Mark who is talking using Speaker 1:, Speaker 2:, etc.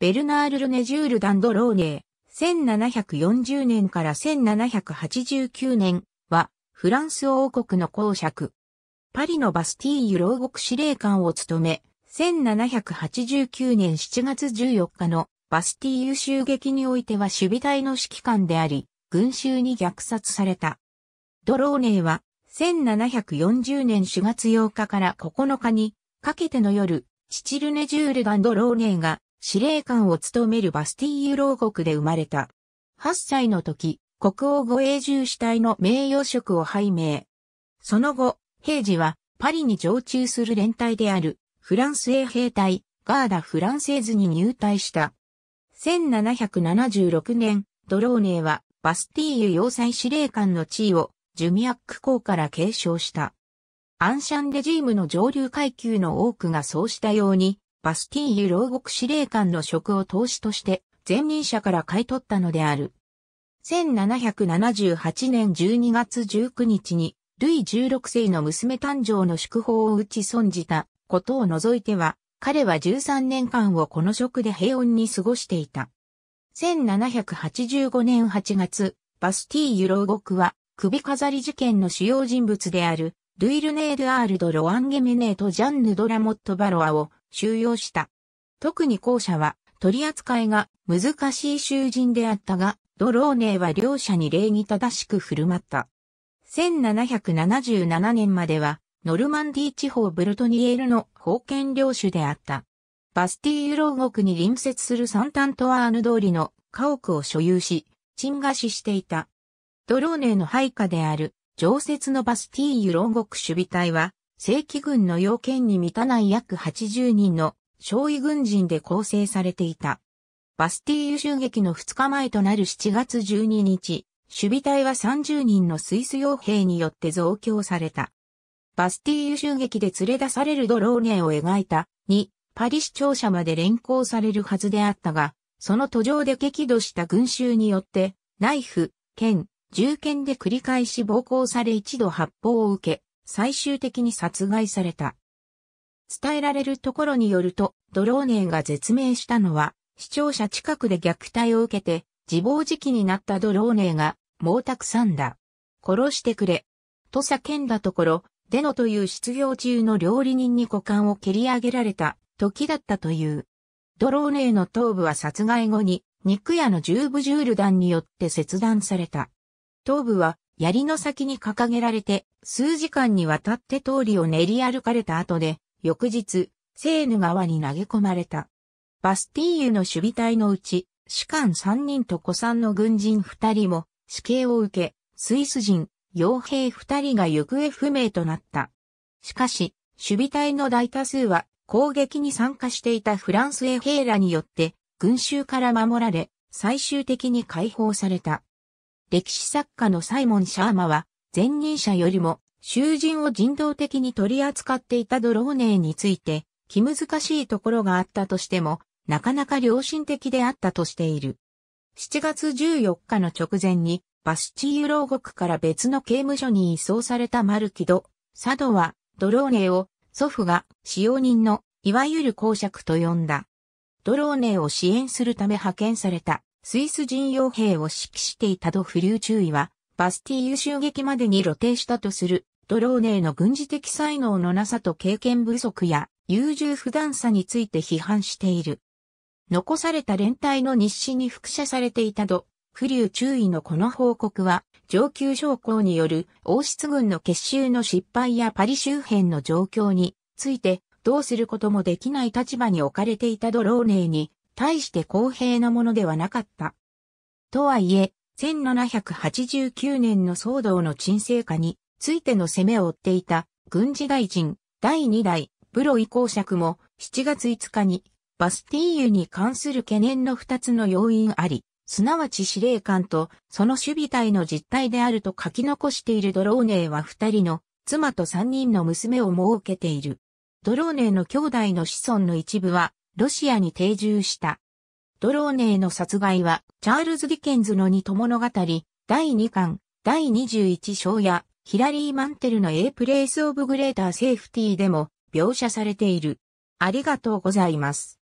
Speaker 1: ベルナール・ルネ・ジュール・ダンド・ローネー、1740年から1789年は、フランス王国の公爵。パリのバスティーユ牢獄司令官を務め、1789年7月14日のバスティーユ襲撃においては守備隊の指揮官であり、群衆に虐殺された。ドローネーは、1740年4月8日から9日に、かけての夜、父ルネジュール・ダン・ドローネーが、司令官を務めるバスティーユ牢獄で生まれた。8歳の時、国王護衛従主隊の名誉職を拝命。その後、平時はパリに常駐する連隊であるフランス衛兵隊ガーダ・フランセーズに入隊した。1776年、ドローネーはバスティーユ要塞司令官の地位をジュミアック公から継承した。アンシャンレジームの上流階級の多くがそうしたように、バスティーユ牢獄司令官の職を投資として前任者から買い取ったのである。1778年12月19日に、ルイ16世の娘誕生の祝報を打ち損じたことを除いては、彼は13年間をこの職で平穏に過ごしていた。1785年8月、バスティーユ牢獄は首飾り事件の主要人物である、ルイルネール・アールド・ロアンゲメネーとジャンヌ・ドラモット・バロアを収容した。特に後者は取り扱いが難しい囚人であったが、ドローネーは両者に礼儀正しく振る舞った。1777年までは、ノルマンディ地方ブルトニエールの封建領主であった。バスティーユ牢獄に隣接するサンタントワーヌ通りの家屋を所有し、鎮河死していた。ドローネーの配下である常設のバスティーユ牢獄守備隊は、正規軍の要件に満たない約80人の少尉軍人で構成されていた。バスティーユ襲撃の2日前となる7月12日、守備隊は30人のスイス傭兵によって増強された。バスティーユ襲撃で連れ出されるドローネを描いた2、パリ市庁舎まで連行されるはずであったが、その途上で激怒した群衆によって、ナイフ、剣、銃剣で繰り返し暴行され一度発砲を受け、最終的に殺害された。伝えられるところによると、ドローネンが絶命したのは、視聴者近くで虐待を受けて、自暴自棄になったドローネーが、毛沢さんだ。殺してくれ。と叫んだところ、デノという失業中の料理人に股間を蹴り上げられた時だったという。ドローネーの頭部は殺害後に肉屋のジューブジュール団によって切断された。頭部は槍の先に掲げられて、数時間にわたって通りを練り歩かれた後で、翌日、セーヌ川に投げ込まれた。バスティーユの守備隊のうち、士官3人と古参の軍人2人も死刑を受け、スイス人、傭兵2人が行方不明となった。しかし、守備隊の大多数は攻撃に参加していたフランス衛兵らによって群衆から守られ、最終的に解放された。歴史作家のサイモン・シャーマは、前任者よりも、囚人を人道的に取り扱っていたドローネーについて、気難しいところがあったとしても、なかなか良心的であったとしている。7月14日の直前に、バスチーユ牢獄から別の刑務所に移送されたマルキド、サドは、ドローネーを、祖父が使用人の、いわゆる公爵と呼んだ。ドローネーを支援するため派遣された。スイス人傭兵を指揮していたドフリュー注意は、バスティーユ襲撃までに露呈したとする、ドローネーの軍事的才能のなさと経験不足や、優柔不断さについて批判している。残された連隊の日誌に複写されていたド、フリュー注意のこの報告は、上級将校による王室軍の結集の失敗やパリ周辺の状況についてどうすることもできない立場に置かれていたドローネーに大して公平なものではなかった。とはいえ、1789年の騒動の沈静化についての攻めを追っていた軍事大臣第2代ブロイ公爵も7月5日にバスティーユに関する懸念の2つの要因あり、すなわち司令官とその守備隊の実態であると書き残しているドローネーは2人の妻と3人の娘を設けている。ドローネーの兄弟の子孫の一部はロシアに定住した。ドローネーの殺害は、チャールズ・ディケンズの二と物語、第2巻、第21章や、ヒラリー・マンテルの A プレイス・オブ・グレーター・セーフティーでも描写されている。ありがとうございます。